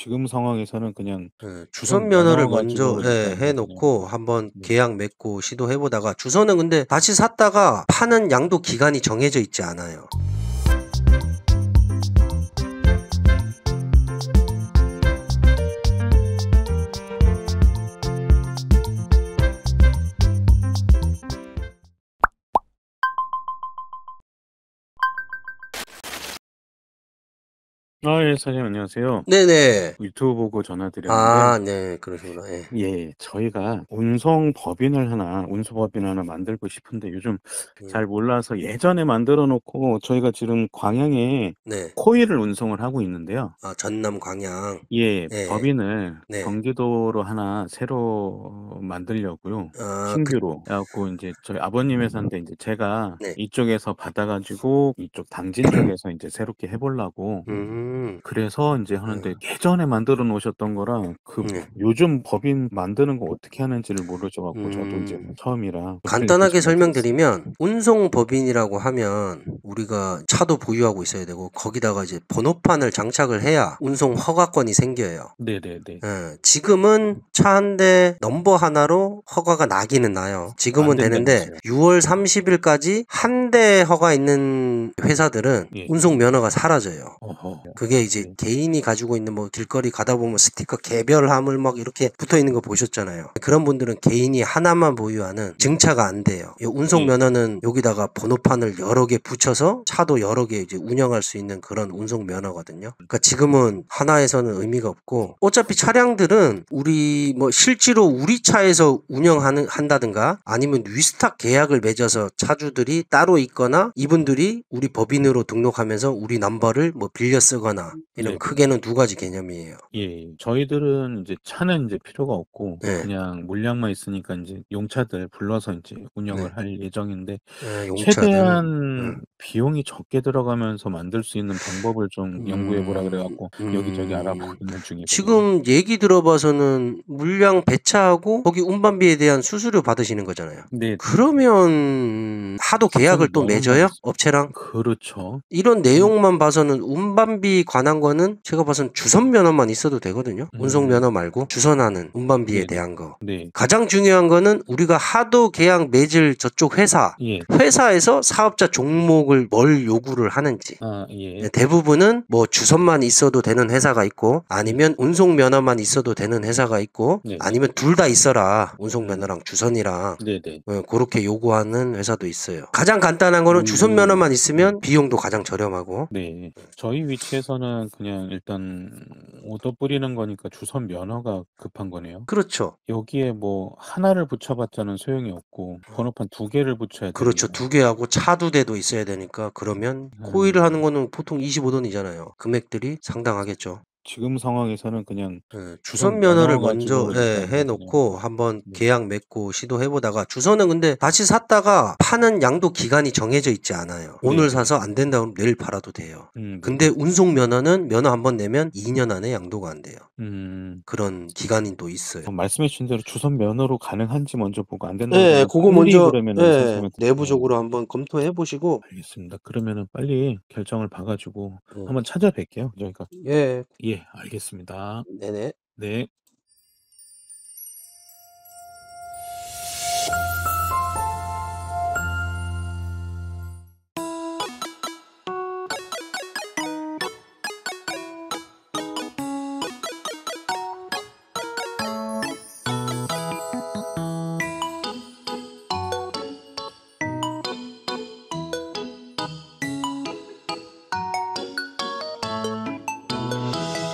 지금 상황에서는 그냥 예. 주선 면허를 먼저 가해 예, 놓고 한번 네. 계약 맺고 시도해 보다가 주선은 근데 다시 샀다가 파는 양도 기간이 정해져 있지 않아요. 아 예. 사장님 안녕하세요. 네네. 유튜브 보고 전화드렸는데 아 네. 그러시구나. 예. 예. 저희가 운송 법인을 하나 운수 법인 하나 만들고 싶은데 요즘 음. 잘 몰라서 예전에 만들어 놓고 저희가 지금 광양에 네. 코일을 운송을 하고 있는데요. 아 전남 광양. 예. 네. 법인을 네. 경기도로 하나 새로 만들려고요. 아 그 신규로. 그래 갖고 인제 저희 아버님 회사인데 인제 음. 제가 네. 이쪽에서 받아 가지고 이쪽 당진 쪽에서 인제 새롭게 해 보려고 음. 음. 그래서 이제 하는데 음. 예전에 만들어 놓으셨던 거랑 그 네. 요즘 법인 만드는 거 어떻게 하는지를 모르죠 갖고 뭐 음. 저도 이제 처음이라 간단하게 설명드리면 운송 법인이라고 하면 우리가 차도 보유하고 있어야 되고 거기다가 이제 번호판을 장착을 해야 운송 허가권이 생겨요. 네네네. 네. 지금은 차 한 대 넘버 하나로 허가가 나기는 나요. 지금은 되는데 거죠. 6월 30일까지 한 대 허가 있는 회사들은 예. 운송 면허가 사라져요. 어허. 그게 이제 네. 개인이 가지고 있는 뭐 길거리 가다 보면 스티커 개별 화물 막 이렇게 붙어 있는 거 보셨잖아요. 그런 분들은 개인이 하나만 보유하는 증차가 안 돼요. 운송 네. 면허는 여기다가 번호판을 여러 개 붙여서 차도 여러 개 이제 운영할 수 있는 그런 운송 면허거든요. 그러니까 지금은 하나에서는 의미가 없고 어차피 차량들은 우리 뭐 실제로 우리 차에서 운영하는 한다든가 아니면 위스탁 계약을 맺어서 차주들이 따로 있거나 이분들이 우리 법인으로 등록하면서 우리 넘버를 뭐 빌려 쓰거나 가나 이런 네. 크게는 두 가지 개념이에요. 예, 예, 저희들은 이제 차는 이제 필요가 없고 네. 그냥 물량만 있으니까 이제 용차들 불러서 이제 네. 운영을 네. 할 예정인데 네, 용차들. 최대한 음. 비용이 적게 들어가면서 만들 수 있는 방법을 좀 연구해 보라 음, 그래갖고 음. 여기저기 알아보고 있는 중이에요. 지금 얘기 들어봐서는 물량 배차하고 거기 운반비에 대한 수수료 받으시는 거잖아요. 네. 네. 그러면 하도 계약을 또 맺어요? 업체랑? 그렇죠. 이런 음. 내용만 봐서는 운반비 관한 거는 제가 봐선 주선 면허만 있어도 되거든요. 음. 운송 면허 말고 주선하는 운반비에 네. 대한 거. 네. 가장 중요한 거는 우리가 하도 계약 맺을 저쪽 회사 예. 회사에서 사업자 종목을 뭘 요구를 하는지. 아, 예. 네, 대부분은 뭐 주선만 있어도 되는 회사가 있고 아니면 운송 면허만 있어도 되는 회사가 있고 네. 아니면 둘 다 있어라 운송 면허랑 주선이랑 네네. 네. 어, 그렇게 요구하는 회사도 있어요. 가장 간단한 거는 음. 주선 면허만 있으면 비용도 가장 저렴하고. 네. 저희 위치에서 한국에서는 그냥 일단 오더 뿌리는 거니까 주선 면허가 급한 거네요. 그렇죠. 여기에 뭐1를 붙여봤자는 소용이 없고 번호판 2 개를 붙여야 그렇죠. 되네요. 2 개하고 차2 대도 있어야 되니까 그러면 음. 코일을 하는 거는 보통 25 돈이잖아요. 금액들이 상당하겠죠. 지금 상황에서는 그냥 예. 주선 면허를 먼저 지 예, 해놓고 한번 네. 계약 맺고 시도해보다가 주선은 근데 다시 샀다가 파는 양도 기간이 정해져 있지 않아요. 오늘 네 사서 안 된다 그러면 내일 팔아도 돼요. 음, 근데 그 운송 면허는 면허 한 번 내면 2년 안에 양도가 안 돼요. 음. 그런 기간이 또 있어요. 말씀해 주신 대로 주선 면허로 가능한지 먼저 보고 안 된다고 예, 면 그거 먼저 그 내부적으로 한번 검토해 보시고 알겠습니다. 그러면은 빨리 결정을 봐가지고 어. 한번 찾아뵐게요. 그러니까 예, 예. 알겠습니다. 네네. 네.